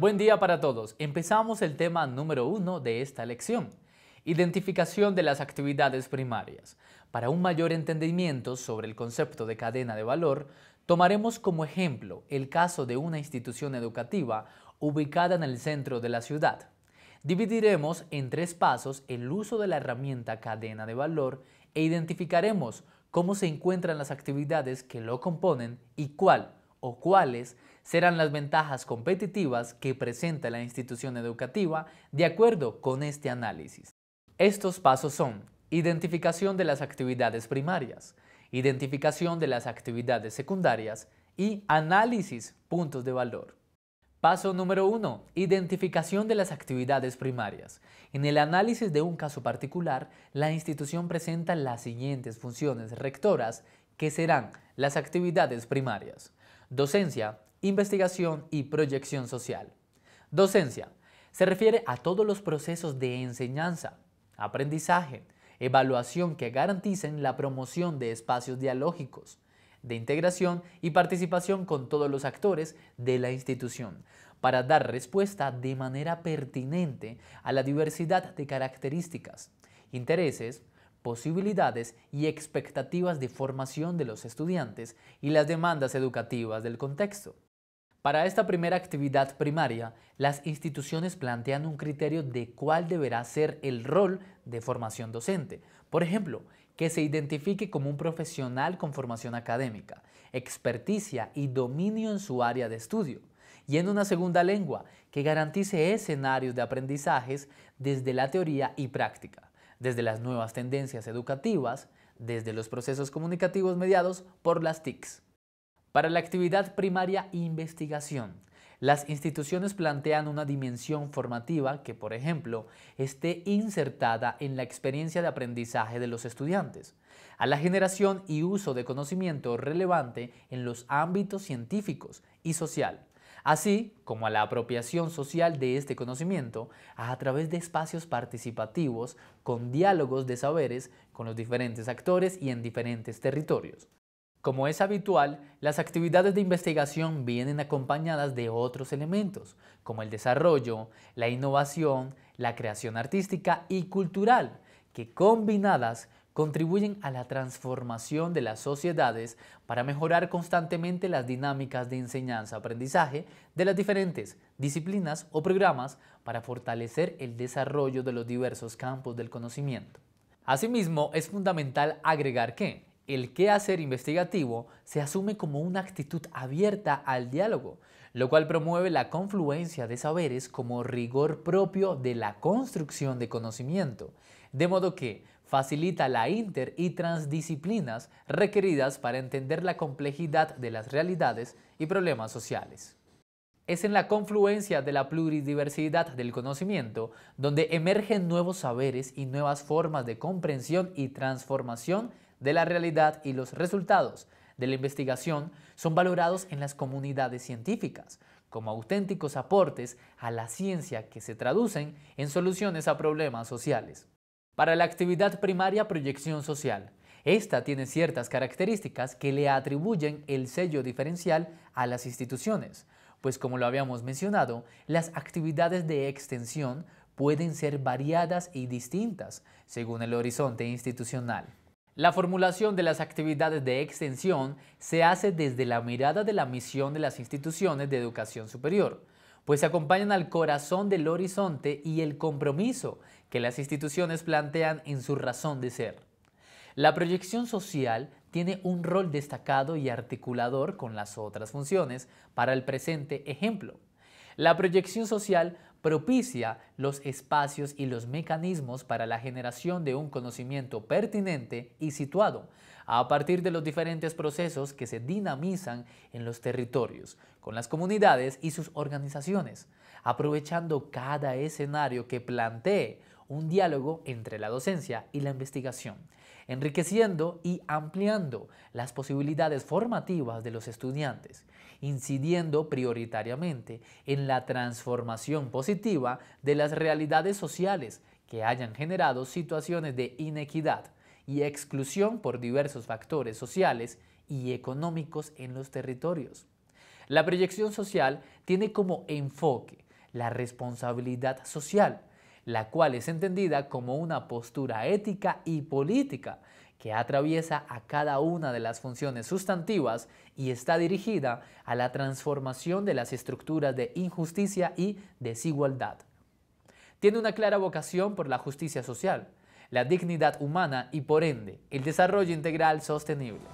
Buen día para todos. Empezamos el tema número uno de esta lección. Identificación de las actividades primarias. Para un mayor entendimiento sobre el concepto de cadena de valor, tomaremos como ejemplo el caso de una institución educativa ubicada en el centro de la ciudad. Dividiremos en tres pasos el uso de la herramienta cadena de valor e identificaremos cómo se encuentran las actividades que lo componen y cuál o cuáles serán las ventajas competitivas que presenta la institución educativa de acuerdo con este análisis. Estos pasos son identificación de las actividades primarias, identificación de las actividades secundarias y análisis puntos de valor. Paso número 1. Identificación de las actividades primarias. En el análisis de un caso particular, la institución presenta las siguientes funciones rectoras que serán las actividades primarias. Docencia, investigación y proyección social. Docencia se refiere a todos los procesos de enseñanza, aprendizaje, evaluación que garanticen la promoción de espacios dialógicos, de integración y participación con todos los actores de la institución, para dar respuesta de manera pertinente a la diversidad de características, intereses, posibilidades y expectativas de formación de los estudiantes y las demandas educativas del contexto. Para esta primera actividad primaria, las instituciones plantean un criterio de cuál deberá ser el rol de formación docente. Por ejemplo, que se identifique como un profesional con formación académica, experticia y dominio en su área de estudio. Y en una segunda lengua, que garantice escenarios de aprendizajes desde la teoría y práctica desde las nuevas tendencias educativas, desde los procesos comunicativos mediados por las TICs. Para la actividad primaria investigación, las instituciones plantean una dimensión formativa que, por ejemplo, esté insertada en la experiencia de aprendizaje de los estudiantes, a la generación y uso de conocimiento relevante en los ámbitos científicos y social, así como a la apropiación social de este conocimiento a través de espacios participativos con diálogos de saberes con los diferentes actores y en diferentes territorios. Como es habitual, las actividades de investigación vienen acompañadas de otros elementos, como el desarrollo, la innovación, la creación artística y cultural, que combinadas contribuyen a la transformación de las sociedades para mejorar constantemente las dinámicas de enseñanza-aprendizaje de las diferentes disciplinas o programas para fortalecer el desarrollo de los diversos campos del conocimiento. Asimismo, es fundamental agregar que el qué hacer investigativo se asume como una actitud abierta al diálogo, lo cual promueve la confluencia de saberes como rigor propio de la construcción de conocimiento, de modo que facilita la inter y transdisciplinas requeridas para entender la complejidad de las realidades y problemas sociales. Es en la confluencia de la pluridiversidad del conocimiento donde emergen nuevos saberes y nuevas formas de comprensión y transformación de la realidad y los resultados de la investigación son valorados en las comunidades científicas como auténticos aportes a la ciencia que se traducen en soluciones a problemas sociales. Para la actividad primaria proyección social, esta tiene ciertas características que le atribuyen el sello diferencial a las instituciones, pues como lo habíamos mencionado, las actividades de extensión pueden ser variadas y distintas según el horizonte institucional. La formulación de las actividades de extensión se hace desde la mirada de la misión de las instituciones de educación superior, pues acompañan al corazón del horizonte y el compromiso que las instituciones plantean en su razón de ser. La proyección social tiene un rol destacado y articulador con las otras funciones para el presente ejemplo. La proyección social propicia los espacios y los mecanismos para la generación de un conocimiento pertinente y situado a partir de los diferentes procesos que se dinamizan en los territorios, con las comunidades y sus organizaciones, aprovechando cada escenario que plantee un diálogo entre la docencia y la investigación, enriqueciendo y ampliando las posibilidades formativas de los estudiantes, incidiendo prioritariamente en la transformación positiva de las realidades sociales que hayan generado situaciones de inequidad y exclusión por diversos factores sociales y económicos en los territorios. La proyección social tiene como enfoque la responsabilidad social la cual es entendida como una postura ética y política que atraviesa a cada una de las funciones sustantivas y está dirigida a la transformación de las estructuras de injusticia y desigualdad. Tiene una clara vocación por la justicia social, la dignidad humana y por ende el desarrollo integral sostenible.